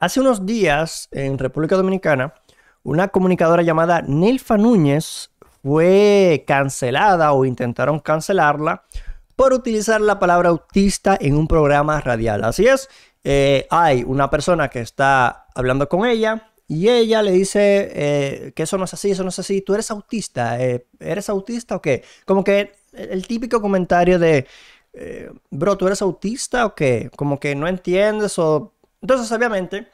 Hace unos días en República Dominicana, una comunicadora llamada Nelfa Núñez fue cancelada o intentaron cancelarla por utilizar la palabra autista en un programa radial. Así es, eh, hay una persona que está hablando con ella y ella le dice eh, que eso no es así, eso no es así, tú eres autista, eh, ¿eres autista o qué? Como que el típico comentario de, bro, tú eres autista o qué? Como que no entiendes o entonces, obviamente,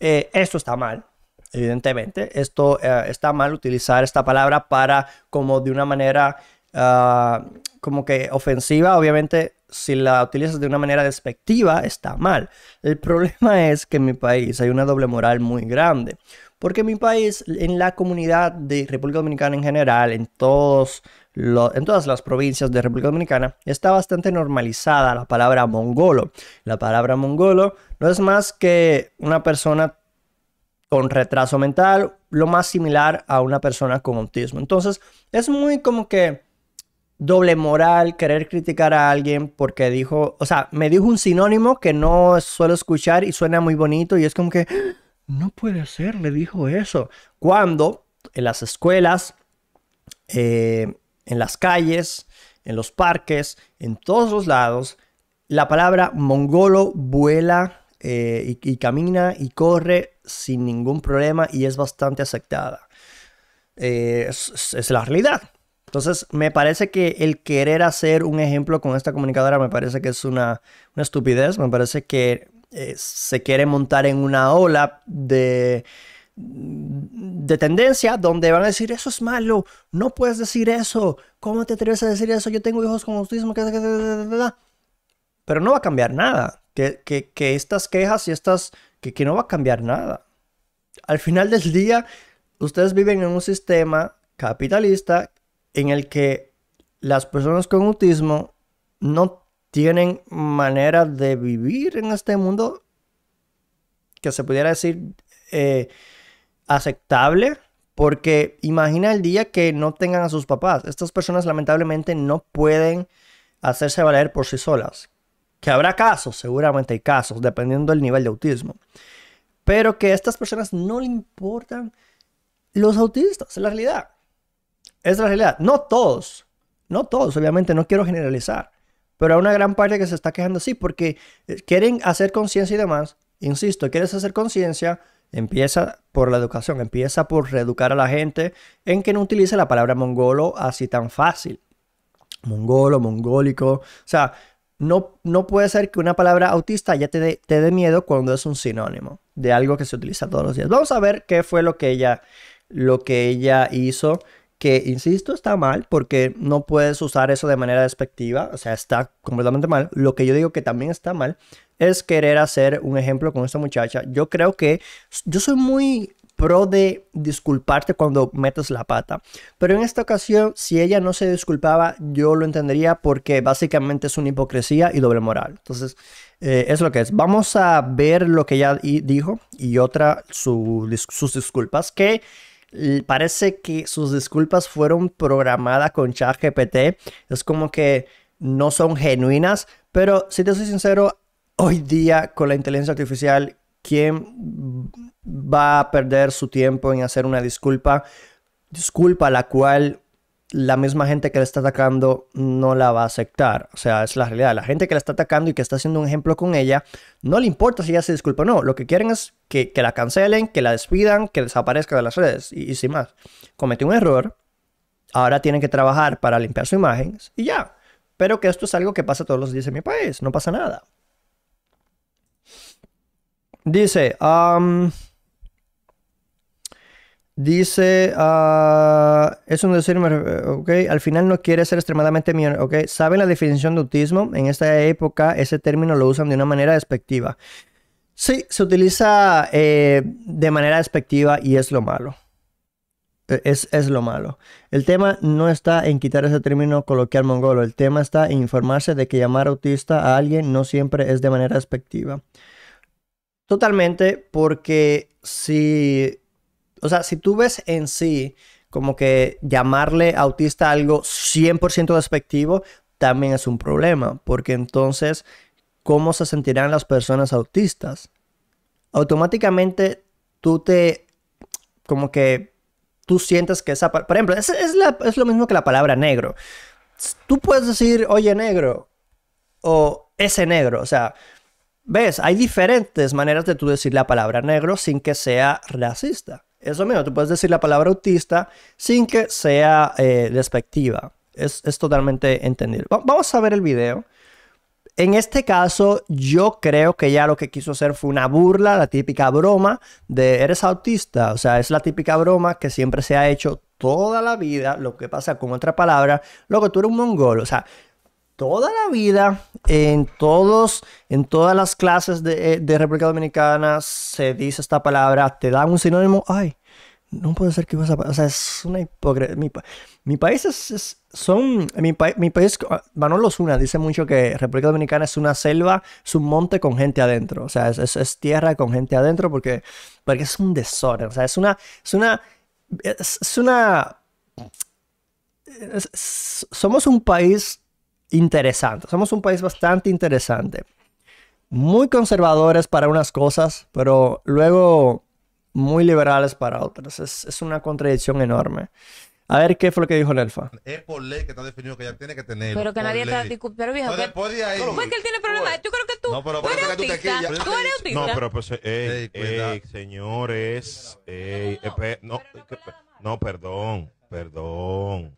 eh, esto está mal, evidentemente. Esto eh, está mal utilizar esta palabra para como de una manera ah, como que ofensiva. Obviamente, si la utilizas de una manera despectiva, está mal. El problema es que en mi país hay una doble moral muy grande. Porque en mi país, en la comunidad de República Dominicana en general, en todos en todas las provincias de República Dominicana, está bastante normalizada la palabra mongolo. La palabra mongolo no es más que una persona con retraso mental, lo más similar a una persona con autismo. Entonces, es muy como que doble moral querer criticar a alguien porque dijo, o sea, me dijo un sinónimo que no suelo escuchar y suena muy bonito y es como que, no puede ser, le dijo eso. Cuando en las escuelas, eh, en las calles, en los parques, en todos los lados, la palabra mongolo vuela eh, y, camina y corre sin ningún problema y es bastante aceptada. Eh, es, la realidad. Entonces, me parece que el querer hacer un ejemplo con esta comunicadora me parece que es una, estupidez. Me parece que eh, se quiere montar en una ola de de tendencia donde van a decir eso es malo, no puedes decir eso, ¿cómo te atreves a decir eso? Yo tengo hijos con autismo, pero no va a cambiar nada, que, estas quejas y estas, que, no va a cambiar nada. Al final del día, ustedes viven en un sistema capitalista en el que las personas con autismo no tienen manera de vivir en este mundo que se pudiera decir eh, aceptable porque imagina el día que no tengan a sus papás. Estas personas lamentablemente no pueden hacerse valer por sí solas. Que habrá casos, seguramente hay casos, dependiendo del nivel de autismo. Pero que a estas personas no le importan los autistas, es la realidad. Es la realidad. No todos, no todos, obviamente, no quiero generalizar. Pero hay una gran parte que se está quejando así porque eh, quieren hacer conciencia y demás. Insisto, quieres hacer conciencia, Empieza por la educación, empieza por reeducar a la gente en que no utilice la palabra mongolo así tan fácil. Mongolo, mongólico. O sea, no, no puede ser que una palabra autista ya te dé miedo cuando es un sinónimo de algo que se utiliza todos los días. Vamos a ver qué fue lo que ella, lo que ella hizo que, insisto, está mal porque no puedes usar eso de manera despectiva, o sea, está completamente mal. Lo que yo digo que también está mal es querer hacer un ejemplo con esta muchacha. Yo creo que yo soy muy pro de disculparte cuando metes la pata. Pero en esta ocasión, si ella no se disculpaba, yo lo entendería porque básicamente es una hipocresía y doble moral. Entonces, eh, es lo que es. Vamos a ver lo que ella dijo y otra, sus disculpas, que parece que sus disculpas fueron programadas con ChatGPT. Es como que no son genuinas, pero si te soy sincero, hoy día con la inteligencia artificial, ¿quién va a perder su tiempo en hacer una disculpa? Disculpa la cual la misma gente que la está atacando no la va a aceptar. O sea, es la realidad. La gente que la está atacando y que está haciendo un ejemplo con ella, no le importa si ella se disculpa o no. Lo que quieren es que, la cancelen, que la despidan, que desaparezca de las redes y, y sin más. Cometió un error, ahora tienen que trabajar para limpiar su imagen y ya. Pero que esto es algo que pasa todos los días en mi país, no pasa nada. Dice, dice, ah, es un decir, ok, al final no quiere ser extremadamente mío, ok. ¿Saben la definición de autismo? En esta época ese término lo usan de una manera despectiva. Sí, se utiliza eh, de manera despectiva y es lo malo. E, es, es, lo malo. El tema no está en quitar ese término coloquial mongolo, el tema está en informarse de que llamar autista a alguien no siempre es de manera despectiva. Totalmente, porque si, o sea, si tú ves en sí como que llamarle autista algo 100% despectivo, también es un problema, porque entonces, ¿cómo se sentirán las personas autistas? Automáticamente tú te, como que tú sientes que esa, por ejemplo, es, es lo mismo que la palabra negro. Tú puedes decir, oye negro, o ese negro, o sea, ¿Ves? Hay diferentes maneras de tú decir la palabra negro sin que sea racista. Eso mismo, tú puedes decir la palabra autista sin que sea eh, despectiva. Es, es, totalmente entendido. vamos a ver el video. En este caso, yo creo que ya lo que quiso hacer fue una burla, la típica broma de eres autista. O sea, es la típica broma que siempre se ha hecho toda la vida, lo que pasa con otra palabra, lo que tú eres un mongol. O sea, toda la vida, en, todos, en todas las clases eh, de, República Dominicana se dice esta palabra, te dan un sinónimo, ay, no puede ser que vas a... O sea, es una hipocresía. Mi, país es, son... Mi, mi, país... Ah, Manolo Zuna dice mucho que República Dominicana es una selva, es un monte con gente adentro. O sea, es, es, tierra con gente adentro porque, porque es un desorden. O sea, es una... Es una... es una somos un país interesante. Somos un país bastante interesante. Muy conservadores para unas cosas, pero luego muy liberales para otras. Es, es una contradicción enorme. A ver qué fue lo que dijo el Nelfa. Es por ley que está definido que ya tiene que tener. Pero que nadie te Pero viejo. Pero después de ahí. Pues que él tiene problemas. Yo creo que tú. No, pero tú eres autista. Tú eres autista. No, pero pues. Eh, ey, ey, eh, señores. Ey, no, eh, no, perdón. Perdón.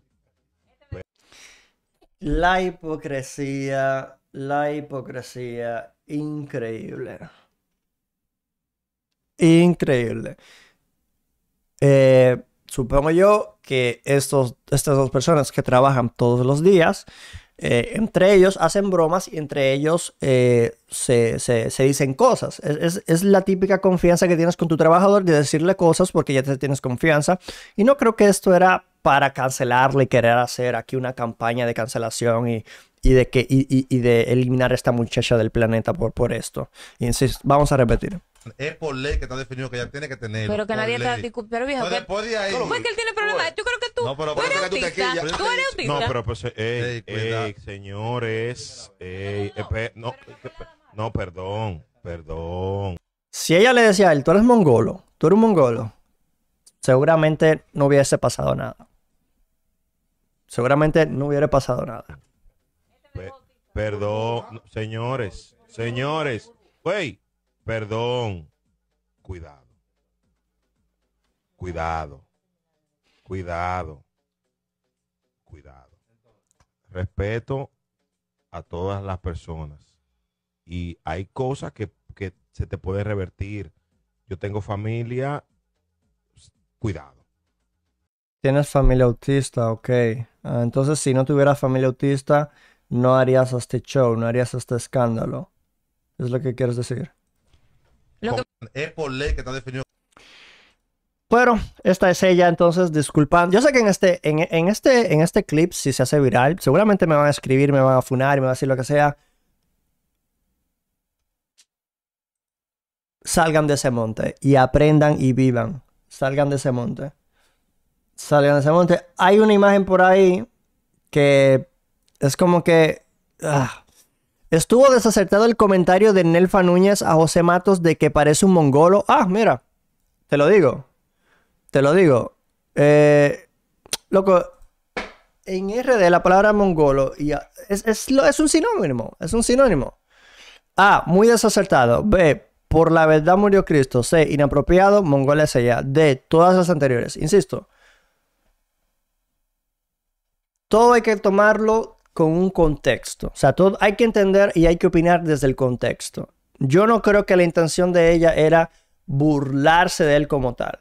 La hipocresía, la hipocresía, increíble. Increíble. Eh, supongo yo que estos, estas dos personas que trabajan todos los días, eh, entre ellos hacen bromas y entre ellos eh, se, dicen cosas. Es, es, la típica confianza que tienes con tu trabajador de decirle cosas porque ya te tienes confianza. Y no creo que esto era para cancelarle y querer hacer aquí una campaña de cancelación y, de, que, y, de eliminar a esta muchacha del planeta por, por esto. vamos a repetir. Es por ley que está definido que ella tiene que tener. Pero que nadie está discutiendo. Pero viejo, no que él tiene problemas. Yo creo que tú. No, pero eres Tú, No, pero pues, ey, ey, ey, señores. Eh, no, no, perdón. Perdón. Si ella le decía a él, tú eres mongolo, tú eres mongolo, seguramente no hubiese pasado nada seguramente no hubiera pasado nada. perdón, señores, señores, güey, perdón, cuidado, cuidado, cuidado, cuidado. Respeto a todas las personas y hay cosas que, que se te pueden revertir. Yo tengo familia, cuidado Tienes familia autista, ok. Ah, entonces, si no tuvieras familia autista, no harías este show, no harías este escándalo. Es lo que quieres decir. E bueno, esta es ella, entonces disculpan. Yo sé que en este, en, este, en este clip, si se hace viral, seguramente me van a escribir, me van a funar, me van a decir lo que sea. Salgan de ese monte y aprendan y vivan. Salgan de ese monte salió en ese monte. Hay una imagen por ahí que es como que... Ah, estuvo desacertado el comentario de Nelfa Núñez a José Matos de que parece un mongolo. Ah, mira, te lo digo. Te lo digo. Eh, loco, en RD la palabra mongolo y es, es, un sinónimo. Es un sinónimo. A. Muy desacertado. B. Por la verdad murió Cristo. C. Inapropiado. Mongola es ella. D. Todas las anteriores. Insisto todo hay que tomarlo con un contexto. O sea, todo hay que entender y hay que opinar desde el contexto. Yo no creo que la intención de ella era burlarse de él como tal.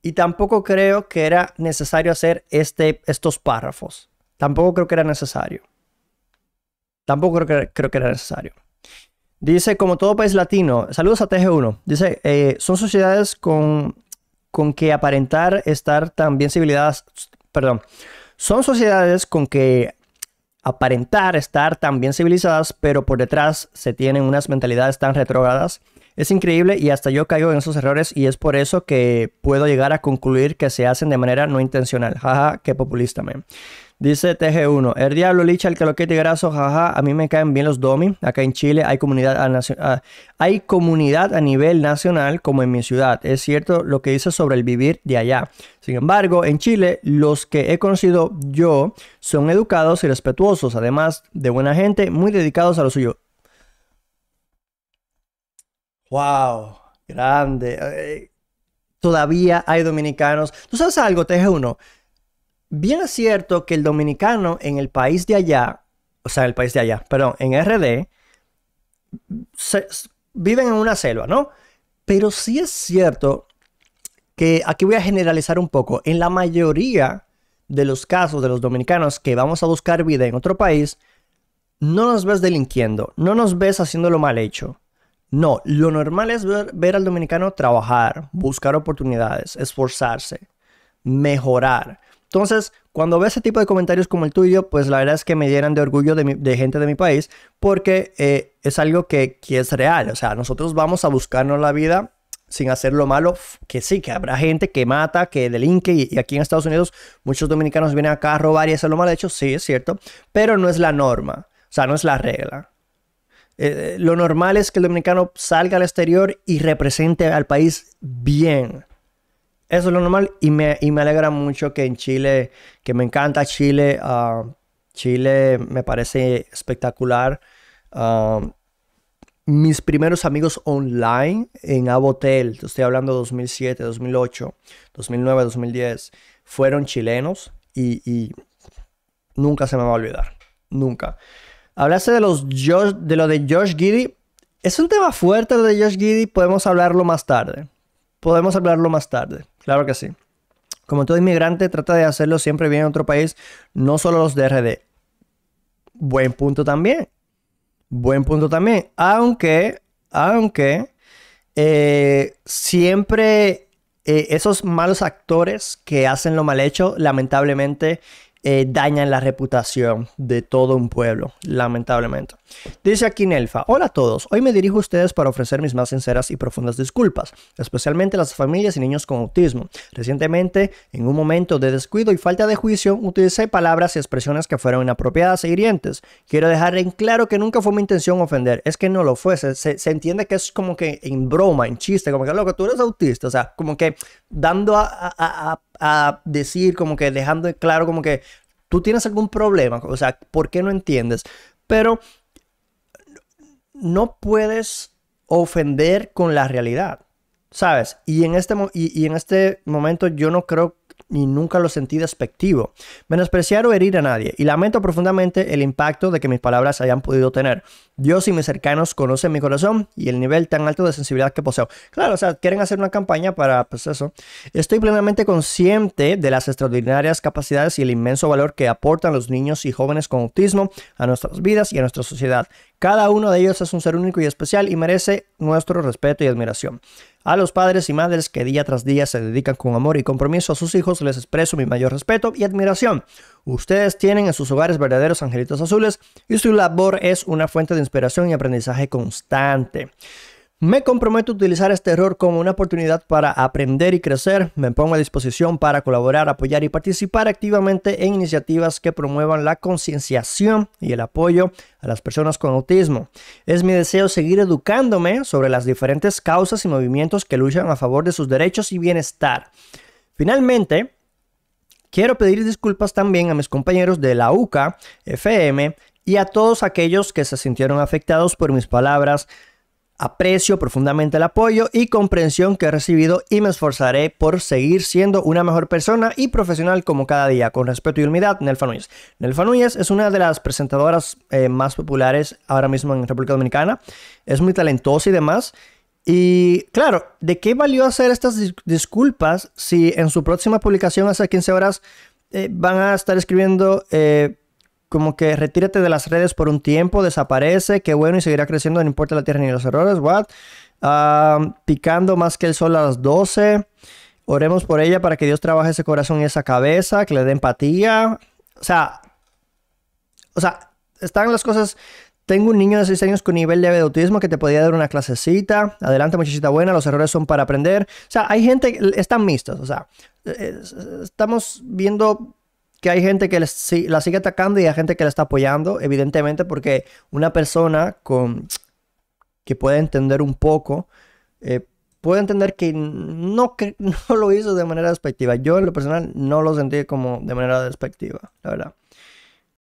Y tampoco creo que era necesario hacer este, estos párrafos. Tampoco creo que era necesario. Tampoco creo que, era necesario. Dice, como todo país latino, saludos a TG1. Dice, eh, son sociedades con, con que aparentar estar tan bien civilizadas, perdón, son sociedades con que aparentar estar tan bien civilizadas, pero por detrás se tienen unas mentalidades tan retrógradas. Es increíble y hasta yo caigo en esos errores y es por eso que puedo llegar a concluir que se hacen de manera no intencional. Jaja, qué populista, man. Dice TG1, el diablo licha el caloquete graso, jaja, a mí me caen bien los domi. Acá en Chile hay comunidad, a hay comunidad a nivel nacional como en mi ciudad. Es cierto lo que dice sobre el vivir de allá. Sin embargo, en Chile los que he conocido yo son educados y respetuosos, además de buena gente, muy dedicados a lo suyo. ¡Wow! Grande. Eh, todavía hay dominicanos. ¿Tú sabes algo, TG1? Bien es cierto que el dominicano en el país de allá, o sea, en el país de allá, perdón, en RD, se, viven en una selva, ¿no? Pero sí es cierto que aquí voy a generalizar un poco. En la mayoría de los casos de los dominicanos que vamos a buscar vida en otro país, no nos ves delinquiendo, no nos ves haciendo lo mal hecho. No, lo normal es ver, al dominicano trabajar, buscar oportunidades, esforzarse, mejorar. Entonces, cuando veo ese tipo de comentarios como el tuyo, pues la verdad es que me llenan de orgullo de, gente de mi país, porque eh, es algo que, es real. O sea, nosotros vamos a buscarnos la vida sin hacer lo malo, que sí, que habrá gente que mata, que delinque, y, aquí en Estados Unidos muchos dominicanos vienen acá a robar y hacer lo mal hecho, sí, es cierto, pero no es la norma, o sea, no es la regla. Eh, eh, lo normal es que el dominicano salga al exterior y represente al país bien. Eso es lo normal y me, alegra mucho que en Chile, que me encanta Chile, ah, Chile me parece espectacular. Ah, mis primeros amigos online en Abotel, estoy hablando de 2007, 2008, 2009, 2010, fueron chilenos y, nunca se me va a olvidar. Nunca. Hablaste de, los de lo de Josh Giddy. Es un tema fuerte lo de Josh Giddy, podemos hablarlo más tarde. Podemos hablarlo más tarde. Claro que sí. Como todo inmigrante, trata de hacerlo siempre bien en otro país, no solo los DRD. Buen punto también. Buen punto también. Aunque, aunque, eh, siempre eh, esos malos actores que hacen lo mal hecho, lamentablemente, eh, dañan la reputación de todo un pueblo, lamentablemente. Dice aquí Nelfa, hola a todos, hoy me dirijo a ustedes para ofrecer mis más sinceras y profundas disculpas, especialmente a las familias y niños con autismo. Recientemente, en un momento de descuido y falta de juicio, utilicé palabras y expresiones que fueron inapropiadas e hirientes. Quiero dejar en claro que nunca fue mi intención ofender, es que no lo fue, se, se entiende que es como que en broma, en chiste, como que loco, tú eres autista, o sea, como que dando a, decir, como que dejando claro, como que tú tienes algún problema, o sea, ¿por qué no entiendes? Pero no puedes ofender con la realidad, ¿sabes? Y en este, y, y en este momento yo no creo ni nunca lo sentí despectivo. Menospreciar o herir a nadie, y lamento profundamente el impacto de que mis palabras hayan podido tener. Dios y mis cercanos conocen mi corazón y el nivel tan alto de sensibilidad que poseo. Claro, o sea, quieren hacer una campaña para, pues eso. Estoy plenamente consciente de las extraordinarias capacidades y el inmenso valor que aportan los niños y jóvenes con autismo a nuestras vidas y a nuestra sociedad. Cada uno de ellos es un ser único y especial y merece nuestro respeto y admiración. A los padres y madres que día tras día se dedican con amor y compromiso a sus hijos les expreso mi mayor respeto y admiración. Ustedes tienen en sus hogares verdaderos angelitos azules y su labor es una fuente de inspiración y aprendizaje constante. Me comprometo a utilizar este error como una oportunidad para aprender y crecer. Me pongo a disposición para colaborar, apoyar y participar activamente en iniciativas que promuevan la concienciación y el apoyo a las personas con autismo. Es mi deseo seguir educándome sobre las diferentes causas y movimientos que luchan a favor de sus derechos y bienestar. Finalmente, quiero pedir disculpas también a mis compañeros de la UCA, FM y a todos aquellos que se sintieron afectados por mis palabras Aprecio profundamente el apoyo y comprensión que he recibido y me esforzaré por seguir siendo una mejor persona y profesional como cada día. Con respeto y humildad, Nelfa Núñez. Nelfa Núñez es una de las presentadoras eh, más populares ahora mismo en República Dominicana. Es muy talentosa y demás. Y claro, ¿de qué valió hacer estas disculpas si en su próxima publicación hace 15 horas eh, van a estar escribiendo... Eh, como que retírate de las redes por un tiempo, desaparece, qué bueno y seguirá creciendo, no importa la tierra ni los errores, what? picando más que el sol a las 12. Oremos por ella para que Dios trabaje ese corazón y esa cabeza, que le dé empatía. O sea, o sea, están las cosas. Tengo un niño de 6 años con nivel de autismo que te podría dar una clasecita. Adelante, muchachita buena, los errores son para aprender. O sea, hay gente, están mixtos, o sea, eh, eh, estamos viendo que hay gente que la sigue atacando y hay gente que la está apoyando, evidentemente, porque una persona con, que puede entender un poco, eh, puede entender que no, que no lo hizo de manera despectiva. Yo en lo personal no lo sentí como de manera despectiva, la verdad.